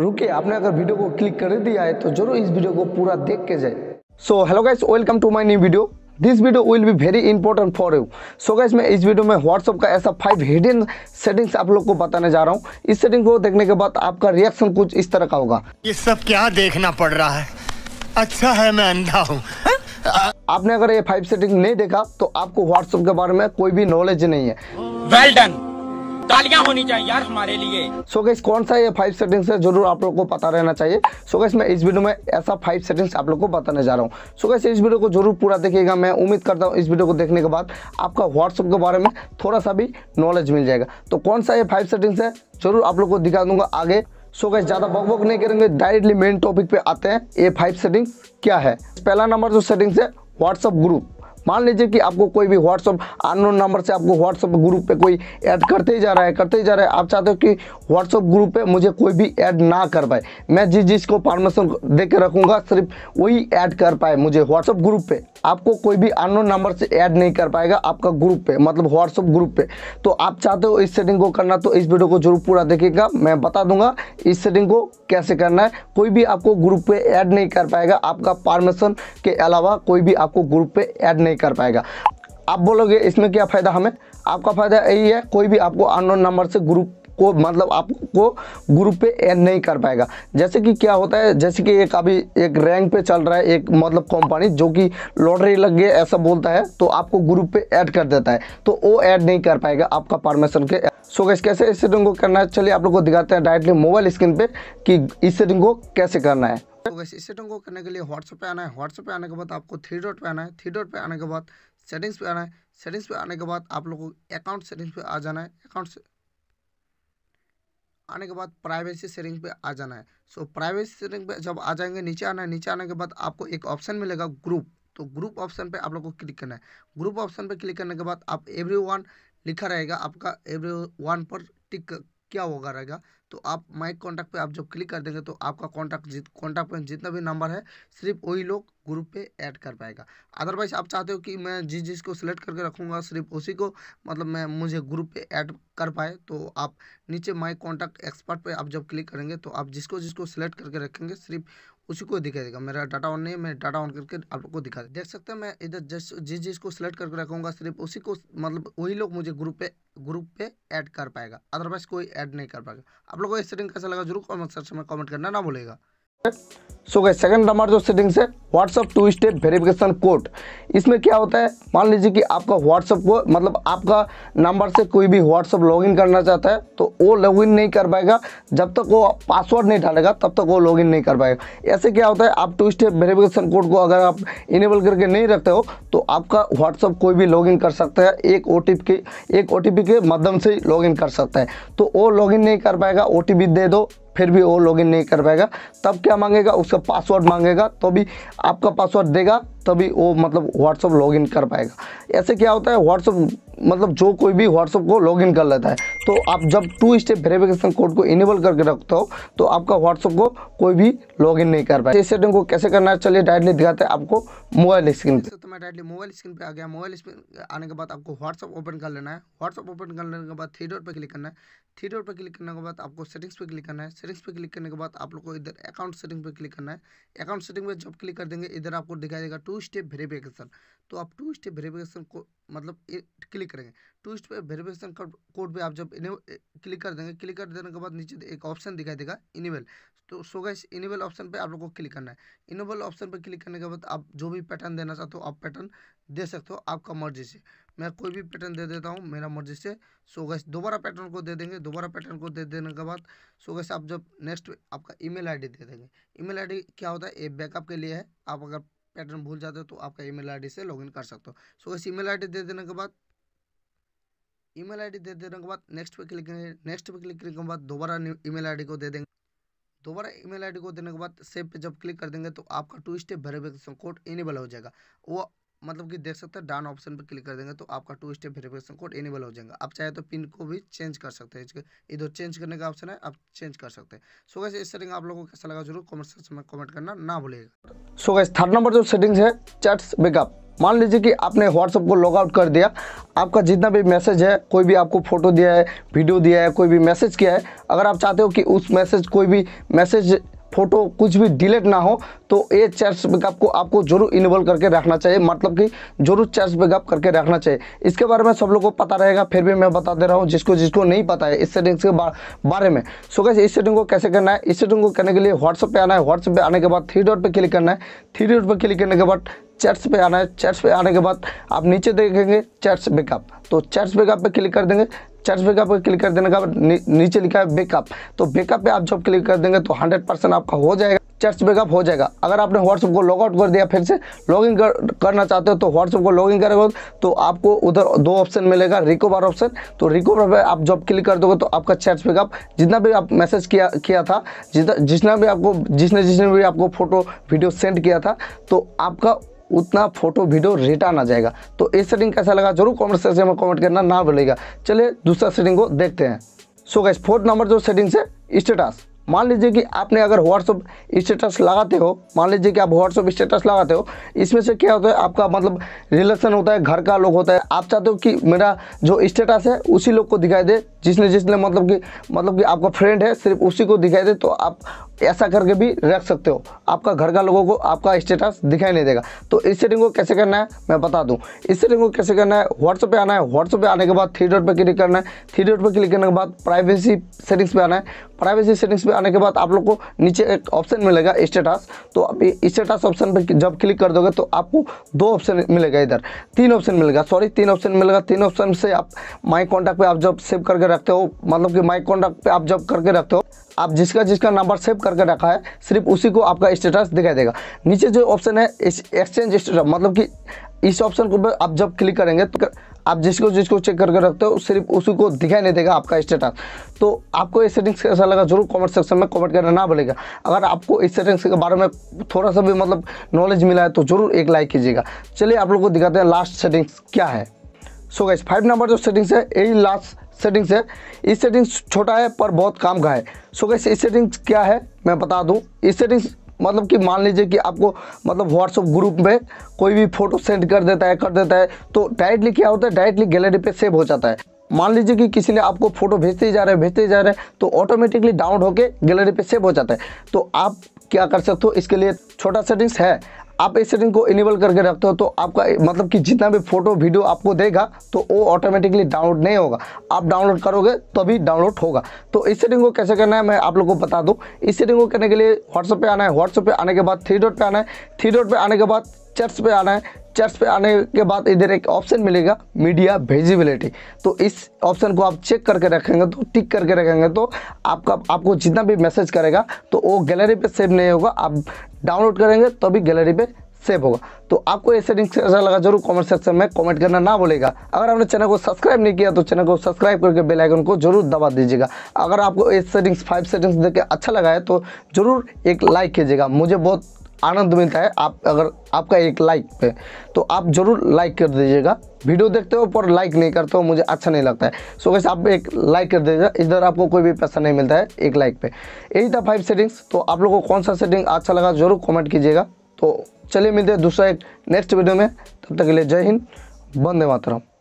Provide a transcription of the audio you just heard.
रुके आपने अगर वीडियो को क्लिक कर दिया है तो जरूर इस वीडियो को पूरा देख के जाए so hello guys welcome to my new video this video will be very important for you so guys मैं इस वीडियो में व्हाट्सअप का ऐसा फाइव हिडन सेटिंग्स आप लोग को बताने जा रहा हूँ इस सेटिंग को देखने के बाद आपका रिएक्शन कुछ इस तरह का होगा ये सब क्या देखना पड़ रहा है अच्छा है मैं अंधा हूँ हाँ? आपने अगर ये फाइव सेटिंग नहीं देखा तो आपको व्हाट्सअप के बारे में कोई भी नॉलेज नहीं है वेल well डन तालियां होनी चाहिए यार हमारे लिए सो गैस कौन सा ये फाइव सेटिंग्स है जरूर आप लोग को पता रहना चाहिए सो गैस मैं इस वीडियो में ऐसा फाइव सेटिंग्स आप लोग को बताने जा रहा हूँ सो गैस इस वीडियो को जरूर पूरा देखिएगा मैं उम्मीद करता हूँ इस वीडियो को देखने के बाद आपका व्हाट्सअप के बारे में थोड़ा सा भी नॉलेज मिल जाएगा तो कौन सा ये फाइव सेटिंग्स है जरूर आप लोग को दिखा दूंगा आगे सो गैस ज़्यादा बकबक नहीं करेंगे डायरेक्टली मेन टॉपिक पे आते हैं ये फाइव सेटिंग्स क्या है पहला नंबर जो सेटिंग्स है व्हाट्सअप ग्रुप मान लीजिए कि आपको कोई भी व्हाट्सअप अननोन नंबर से आपको व्हाट्सअप ग्रुप पे कोई ऐड करते ही जा रहा है करते ही जा रहा है आप चाहते हो कि व्हाट्सअप ग्रुप पे मुझे कोई भी ऐड ना कर पाए मैं जिस जिसको परमिशन दे के रखूँगा सिर्फ वही ऐड कर पाए मुझे व्हाट्सअप ग्रुप पे आपको कोई भी अननोन नंबर से ऐड नहीं कर पाएगा आपका ग्रुप पे मतलब व्हाट्सअप ग्रुप पे तो आप चाहते हो इस सेटिंग को करना तो इस वीडियो को जरूर पूरा देखिएगा मैं बता दूंगा इस सेटिंग को कैसे करना है कोई भी आपको ग्रुप पे ऐड नहीं कर पाएगा आपका परमिशन के अलावा कोई भी आपको ग्रुप पे ऐड नहीं कर पाएगा आप बोलोगे इसमें क्या फ़ायदा हमें आपका फ़ायदा यही है कोई भी आपको अननोन नंबर से ग्रुप को मतलब आपको ग्रुप पे ऐड नहीं कर पाएगा जैसे कि क्या होता है जैसे कि एक अभी एक रैंक पे चल रहा है एक मतलब कंपनी जो कि लॉटरी लग गई ऐसा बोलता है तो आपको ग्रुप पे ऐड कर देता है तो वो ऐड नहीं कर पाएगा आपका परमिशन के सो गैस कैसे इस सेटिंग को करना है चलिए आप लोग को दिखाते हैं डायरेक्टली मोबाइल स्क्रीन पे कि इस सेटिंग को कैसे करना है तो वैसे इस सेटिंग को करने के लिए व्हाट्सएप पे आना है व्हाट्सएप पे आने के बाद आपको थ्री डॉट पे आना है थ्री डॉट पे आने के बाद सेटिंग्स पे आना है सेटिंग्स पे आने के बाद आप लोगों को अकाउंट सेटिंग्स पे आ जाना है अकाउंट से आने के बाद प्राइवेसी सेटिंग्स पे आ जाना है सो प्राइवेसी सेटिंग पे जब आ जाएंगे नीचे आना है नीचे आने के बाद आपको एक ऑप्शन मिलेगा ग्रुप तो ग्रुप ऑप्शन पे आप लोग को क्लिक करना है ग्रुप ऑप्शन पे क्लिक करने के बाद आप एवरी लिखा रहेगा आपका एवरी पर टिक क्या होगा रहेगा तो आप माइक कॉन्टैक्ट पे आप जब क्लिक कर देंगे तो आपका कॉन्टैक्ट जित कॉन्टैक्ट पे जितना भी नंबर है सिर्फ वही लोग ग्रुप पे ऐड कर पाएगा अदरवाइज आप चाहते हो कि मैं जिस जिसको सिलेक्ट करके रखूँगा सिर्फ उसी को मतलब मैं मुझे ग्रुप पे ऐड कर पाए तो आप नीचे माइक कॉन्टैक्ट एक्सपर्ट पर आप जब क्लिक करेंगे तो आप जिसको जिसको सिलेक्ट करके रखेंगे सिर्फ उसी को दिखा देगा मेरा डाटा ऑन नहीं है मैं डाटा ऑन करके आपको दिखा देख सकते हैं मैं इधर जस्ट जिस जिस को सिलेक्ट करके रखूंगा सिर्फ उसी को मतलब वही लोग मुझे ग्रुप पे ग्रुप पे ऐड कर पाएगा अदरवाइज कोई ऐड नहीं कर पाएगा आप लोगों को ये सेटिंग कैसा लगा जरूर कमेंट सेक्शन में कमेंट करना ना भूलेगा सो गए सेकंड हमारा जो सेटिंग्स है WhatsApp two step verification code इसमें क्या होता है मान लीजिए कि आपका व्हाट्सअप को मतलब आपका नंबर से कोई भी व्हाट्सअप लॉगिन करना चाहता है तो वो लॉगिन नहीं कर पाएगा जब तक वो पासवर्ड नहीं डालेगा तब तक वो लॉगिन नहीं कर पाएगा ऐसे क्या होता है आप टू स्टेप वेरिफिकेशन कोड को अगर आप इनेबल करके नहीं रखते हो तो आपका व्हाट्सअप कोई भी लॉगिन कर सकता है एक ओ के एक ओ के माध्यम से लॉगिन कर सकता है तो वो लॉगिन नहीं कर पाएगा ओ दे दो फिर भी वो लॉगिन नहीं कर पाएगा तब क्या मांगेगा उसका पासवर्ड मांगेगा तो भी आपका पासवर्ड देगा तभी वो मतलब व्हाट्सअप लॉगिन कर पाएगा ऐसे क्या होता है व्हाट्सअप मतलब जो कोई भी व्हाट्सअप को लॉगिन कर लेता है तो आप जब टू स्टेप वेरिफिकेशन कोड को इनेबल करके रखते हो तो आपका व्हाट्सअप को कोई भी लॉगिन नहीं कर पाए तो इस सेटिंग को कैसे करना है चलिए डायरेक्टली दिखाते हैं आपको मोबाइल स्क्रीन पर तो मैं डायरेक्टली मोबाइल स्क्रीन पर आ गया मोबाइल स्क्रीन आने के बाद आपको व्हाट्सअप ओपन कर लेना है व्हाट्सअप ओपन कर लेने के बाद थ्री डॉट पर क्लिक करना है थ्री डॉट पर क्लिक करने के बाद आपको सेटिंग्स पर क्लिक करना है सेटिंग्स पर क्लिक करने के बाद आप लोग को इधर अकाउंट सेटिंग पर क्लिक करना है अकाउंट सेटिंग पर जब क्लिक कर देंगे इधर आपको दिखाई देगा टू स्टेप वेरिफिकेशन तो आप टू स्टेप वेरिफिकेशन को मतलब क्लिक करेंगे टूरिस्ट पे वेरिफिकेशन कोड पे आप जब क्लिक कर देंगे क्लिक कर देने के बाद नीचे एक ऑप्शन दिखाई देगा इनेबल तो सो गैस इनेबल ऑप्शन पे आप लोग को क्लिक करना है इनेबल ऑप्शन पे क्लिक करने के बाद आप जो भी पैटर्न देना चाहते हो आप पैटर्न दे सकते हो आपका मर्जी से मैं कोई भी पैटर्न दे देता हूँ मेरा मर्जी से सो गैस दोबारा पैटर्न को दे देंगे दोबारा पैटर्न को दे देने के बाद सो गैस आप जब नेक्स्ट आपका ईमेल आईडी दे देंगे ईमेल आईडी क्या होता है ये बैकअप के लिए है आप अगर पैटर्न भूल जाते हो तो आपका ईमेल आईडी से लॉगिन कर सकते हो सो इस ईमेल आईडी दे देने के बाद ईमेल आईडी दे देने के बाद नेक्स्ट पे क्लिक करेंगे नेक्स्ट पे क्लिक करने के बाद दोबारा ईमेल आईडी को दे देंगे दोबारा ईमेल आईडी को देने के बाद सेव पे जब क्लिक कर देंगे तो आपका two step verification code enable हो जाएगा वो मतलब कि देख सकते हैं डाउन ऑप्शन पर क्लिक कर देंगे तो आपका two step verification code enable हो जाएगा आप चाहे तो पिन को भी चेंज कर सकते हैं इधर चेंज करने का ऑप्शन है आप चेंज कर सकते हैं सो गैस इस सेटिंग आप लोगों को कैसा लगा जरूर कमेंट सेक्शन में कमेंट करना ना भूलिएगा सो गैस थर्ड नंबर जो सेटिंग्स है चैट्स बेकअप मान लीजिए कि आपने व्हाट्सअप को लॉग आउट कर दिया आपका जितना भी मैसेज है कोई भी आपको फ़ोटो दिया है वीडियो दिया है कोई भी मैसेज किया है अगर आप चाहते हो कि उस मैसेज कोई भी मैसेज फ़ोटो कुछ भी डिलीट ना हो तो ये चेस्ट बैकअप को आपको जरूर इनेबल करके रखना चाहिए मतलब कि जरूर चेस्ट बैकअप करके रखना चाहिए इसके बारे में सब लोग को पता रहेगा फिर भी मैं बता दे रहा हूँ जिसको जिसको नहीं पता है इस सेटिंग्स के बारे में सो कैसे इस सेटिंग को कैसे करना है इस सेटिंग को करने के लिए व्हाट्सअप पर आना है व्हाट्सएप पर आने के बाद थ्री डॉट पर क्लिक करना है थ्री डॉट पर क्लिक करने के बाद चर्च पे आना है चर्च पे आने के बाद आप नीचे देखेंगे चर्च बेकअप तो चर्च बेकअप पे क्लिक कर देंगे चर्च बेकअप पे क्लिक कर देने का नीचे लिखा है बेकअप तो बेकअप पे आप जब क्लिक कर देंगे तो हंड्रेड परसेंट आपका हो जाएगा चर्च बेकअप हो जाएगा अगर आपने व्हाट्सअप को लॉगआउट कर दिया फिर से लॉगिन कर, करना चाहते हो तो व्हाट्सअप को लॉगिन करेगा तो आपको उधर दो ऑप्शन मिलेगा रिकोवर ऑप्शन तो रिकोवर पे आप जॉब क्लिक कर दोगे तो आपका चर्च बेकअप जितना भी आप मैसेज किया किया था जितना जितना भी आपको जिसने जिसने भी आपको फ़ोटो वीडियो सेंड किया था तो आपका उतना फोटो वीडियो रिटर्न आ जाएगा तो ये सेटिंग कैसा लगा जरूर कॉमेंट सेक्शन में कॉमेंट करना ना भूलेगा चलिए दूसरा सेटिंग को देखते हैं सो गैस फोर्थ नंबर जो सेटिंग्स है स्टेटस मान लीजिए कि आपने अगर व्हाट्सअप स्टेटस लगाते हो मान लीजिए कि आप व्हाट्सअप स्टेटस लगाते हो इसमें से क्या होता है आपका मतलब रिलेशन होता है घर का लोग होता है आप चाहते हो कि मेरा जो स्टेटस है उसी लोग को दिखाई दे जिसने जिसने मतलब कि मतलब कि आपका फ्रेंड है सिर्फ उसी को दिखाई दे तो आप ऐसा करके भी रख सकते हो आपका घर का लोगों को आपका स्टेटस दिखाई नहीं देगा तो इस सेटिंग को कैसे करना है मैं बता दूं इस सेटिंग को कैसे करना है व्हाट्सएप पे आना है व्हाट्सएप पे आने के बाद थ्री डॉट पे क्लिक करना है थ्री डॉट पे क्लिक करने के बाद प्राइवेसी सेटिंग्स पे आना है प्राइवेसी सेटिंग्स पे आने के बाद आप लोग को नीचे एक ऑप्शन मिलेगा स्टेटस तो आप स्टेटस ऑप्शन पर जब क्लिक कर दोगे तो आपको दो ऑप्शन मिलेगा इधर तीन ऑप्शन मिलेगा सॉरी तीन ऑप्शन मिलेगा तीन ऑप्शन से आप माई कॉन्टैक्ट पर आप जब सेव करके रखते हो मतलब कि माइक कॉन्टैक्ट पे आप जब करके रखते हो आप जिसका जिसका नंबर सेव करके रखा है सिर्फ उसी को आपका स्टेटस दिखाई देगा नीचे जो ऑप्शन है एक्सचेंज स्टेटस मतलब कि इस ऑप्शन को आप जब क्लिक करेंगे तो कर, आप जिसको जिसको चेक करके रखते हो सिर्फ उसी को दिखाई नहीं देगा आपका स्टेटस तो आपको ये सेटिंग्स कैसा लगा जरूर कमेंट सेक्शन में कमेंट करना ना भूलेगा अगर आपको इस सेटिंग्स के बारे में थोड़ा सा भी मतलब नॉलेज मिला है तो जरूर एक लाइक कीजिएगा चलिए आप लोग को दिखाते हैं लास्ट सेटिंग्स क्या है सो गाइस फाइव नंबर जो सेटिंग्स है यही लास्ट सेटिंग्स है इस सेटिंग्स छोटा है पर बहुत काम का है सो कैसे इस सेटिंग्स क्या है मैं बता दूँ इस सेटिंग्स मतलब कि मान लीजिए कि आपको मतलब व्हाट्सअप ग्रुप में कोई भी फोटो सेंड कर देता है कर देता है तो डायरेक्टली क्या होता है डायरेक्टली गैलरी पे सेव हो जाता है मान लीजिए कि किसी ने आपको फोटो भेजते ही जा रहे हैं भेजते ही जा रहे हैं तो ऑटोमेटिकली डाउन होकर गैलरी पे सेव हो जाता है तो आप क्या कर सकते हो इसके लिए छोटा सेटिंग्स है आप इस सेटिंग को इनेबल करके रखते हो तो आपका मतलब कि जितना भी फोटो वीडियो आपको देगा तो वो ऑटोमेटिकली डाउनलोड नहीं होगा आप डाउनलोड करोगे तभी तो डाउनलोड होगा तो इस सेटिंग को कैसे करना है मैं आप लोग को बता दूँ इस सेटिंग को करने के लिए व्हाट्सएप पर आना है व्हाट्सएप पर आने के बाद थ्री डॉट पर आना है थ्री डॉट पर आने के बाद चैट्स पे आना है पिक्चर्स पे आने के बाद इधर एक ऑप्शन मिलेगा मीडिया विजिबिलिटी तो इस ऑप्शन को आप चेक करके रखेंगे तो टिक करके रखेंगे तो आपका आपको जितना भी मैसेज करेगा तो वो गैलरी पे सेव नहीं होगा आप डाउनलोड करेंगे तभी तो गैलरी पे सेव होगा तो आपको ये सेटिंग कैसा लगा जरूर कमेंट सेक्शन में कमेंट करना ना भूलेगा अगर आपने चैनल को सब्सक्राइब नहीं किया तो चैनल को सब्सक्राइब करके बेल आइकन को जरूर दबा दीजिएगा अगर आपको ये सेटिंग्स फाइव सेटिंग्स देख के अच्छा लगा है तो जरूर एक लाइक कीजिएगा मुझे बहुत आनंद मिलता है आप अगर आपका एक लाइक पे तो आप ज़रूर लाइक कर दीजिएगा वीडियो देखते हो पर लाइक नहीं करते हो मुझे अच्छा नहीं लगता है सो कैसे आप एक लाइक कर दीजिएगा इधर आपको कोई भी पैसा नहीं मिलता है एक लाइक पे यही था फाइव सेटिंग्स तो आप लोगों को कौन सा सेटिंग अच्छा लगा जरूर कॉमेंट कीजिएगा तो चलिए मिलते हैं दूसरा एक नेक्स्ट वीडियो में तब तक के लिए जय हिंद बंदे मातरम